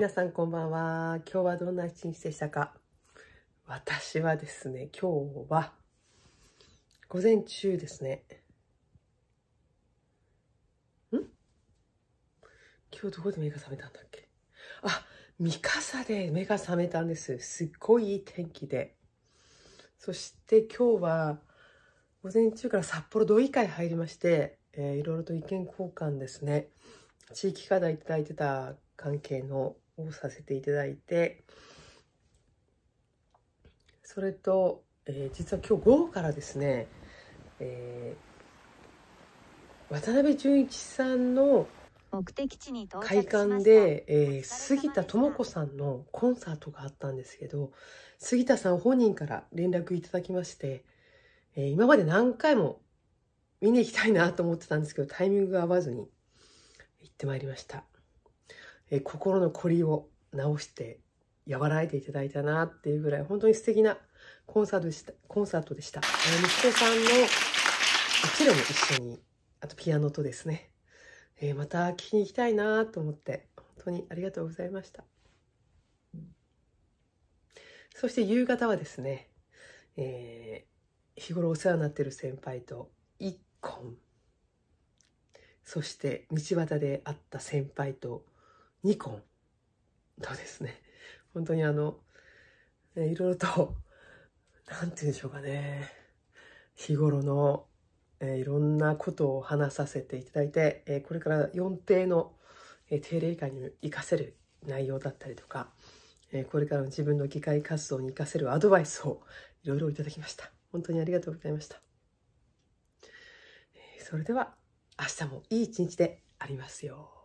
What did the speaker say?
皆さんこんばんは。今日はどんな一日でしたか私はですね、今日は、午前中ですね。ん今日どこで目が覚めたんだっけあ、三笠で目が覚めたんです。すっごいいい天気で。そして今日は、午前中から札幌同意会入りまして、えー、いろいろと意見交換ですね。地域課題頂いてた関係のをさせていただいて、それと、えー、実は今日午後からですね、えー、渡辺淳一さんの会館で、えー、杉田智子さんのコンサートがあったんですけど杉田さん本人から連絡いただきまして、えー、今まで何回も見に行きたいなと思ってたんですけどタイミングが合わずに行ってまいりましたえ心のこりを直して和らいでいただいたなっていうぐらい本当に素敵なコンサートでした。コンサートでした。え息子さんのチェロも一緒に、あとピアノとですね、えー、また聴きに行きたいなと思って、本当にありがとうございました。そして夕方はですね、えー、日頃お世話になってる先輩と一婚、そして道端で会った先輩とニコンとですね、本当にあの、えいろいろと、なんて言うんでしょうかね、日頃の、えいろんなことを話させていただいて、えこれから4定の、え定例会に活かせる内容だったりとか、えこれからの自分の議会活動に活かせるアドバイスをいろいろいただきました。本当にありがとうございました。それでは明日もいい一日でありますよう